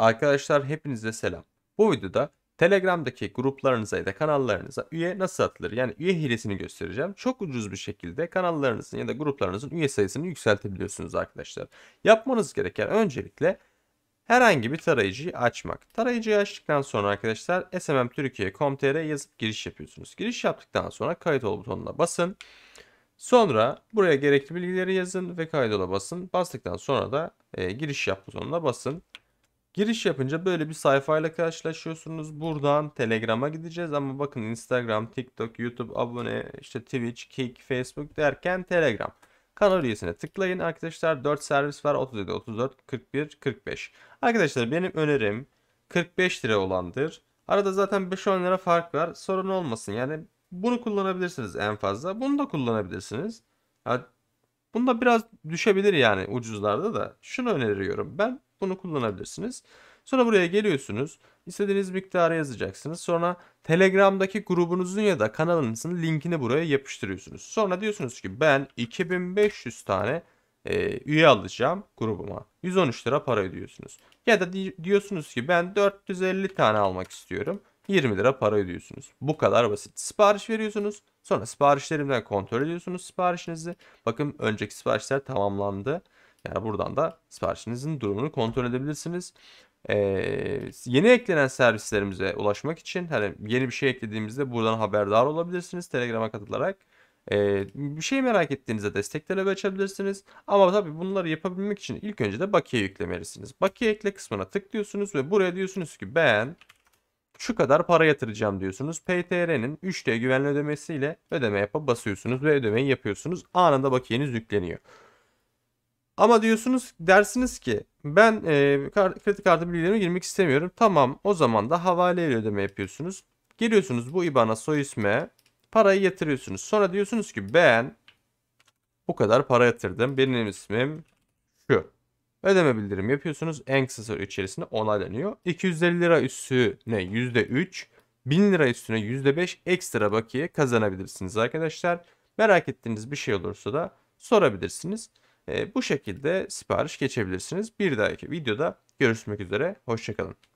Arkadaşlar hepinize selam. Bu videoda Telegram'daki gruplarınıza ya da kanallarınıza üye nasıl atılır? Yani üye hilesini göstereceğim. Çok ucuz bir şekilde kanallarınızın ya da gruplarınızın üye sayısını yükseltebiliyorsunuz arkadaşlar. Yapmanız gereken öncelikle herhangi bir tarayıcıyı açmak. Tarayıcıyı açtıktan sonra arkadaşlar smmtürkiye.com.tr yazıp giriş yapıyorsunuz. Giriş yaptıktan sonra kayıt ol butonuna basın. Sonra buraya gerekli bilgileri yazın ve kaydola basın. Bastıktan sonra da e, giriş yap butonuna basın. Giriş yapınca böyle bir sayfayla karşılaşıyorsunuz. Buradan Telegram'a gideceğiz ama bakın Instagram, TikTok, YouTube, abone, işte Twitch, Kik, Facebook derken Telegram. Kanal üyesine tıklayın arkadaşlar. 4 servis var 37, 34, 41, 45. Arkadaşlar benim önerim 45 lira olandır. Arada zaten 5-10 lira fark var. Sorun olmasın. Yani bunu kullanabilirsiniz en fazla. Bunu da kullanabilirsiniz. Yani Bunda biraz düşebilir yani ucuzlarda da. Şunu öneriyorum ben bunu kullanabilirsiniz. Sonra buraya geliyorsunuz. İstediğiniz miktarı yazacaksınız. Sonra Telegram'daki grubunuzun ya da kanalınızın linkini buraya yapıştırıyorsunuz. Sonra diyorsunuz ki ben 2500 tane e, üye alacağım grubuma. 113 lira para ödüyorsunuz. Ya da di diyorsunuz ki ben 450 tane almak istiyorum. 20 lira para ödüyorsunuz. Bu kadar basit. Sipariş veriyorsunuz. Sonra siparişlerimden kontrol ediyorsunuz siparişinizi. Bakın önceki siparişler tamamlandı. Yani buradan da siparişinizin durumunu kontrol edebilirsiniz. Ee, yeni eklenen servislerimize ulaşmak için hani yeni bir şey eklediğimizde buradan haberdar olabilirsiniz Telegram'a katılarak. Ee, bir şey merak ettiğinizde destek talebi açabilirsiniz. Ama tabii bunları yapabilmek için ilk önce de bakiye yüklemelisiniz. Bakiye ekle kısmına tıklıyorsunuz ve buraya diyorsunuz ki ben şu kadar para yatıracağım diyorsunuz. PTR'nin 3D güvenli ödemesiyle ödeme yapıp basıyorsunuz ve ödemeyi yapıyorsunuz. Anında bakiyeniz yükleniyor. Ama diyorsunuz dersiniz ki ben e, kredi kartı bilgilerime girmek istemiyorum. Tamam o zaman da havaleyle ödeme yapıyorsunuz. Geliyorsunuz bu IBAN'a soy isme parayı yatırıyorsunuz. Sonra diyorsunuz ki ben bu kadar para yatırdım. Benim ismim şu. Ödeme bildirim yapıyorsunuz. En kısa süre içerisinde onaylanıyor. 250 lira üstüne %3, 1000 lira üstüne %5 ekstra bakiye kazanabilirsiniz arkadaşlar. Merak ettiğiniz bir şey olursa da sorabilirsiniz. E, bu şekilde sipariş geçebilirsiniz. Bir dahaki videoda görüşmek üzere. Hoşçakalın.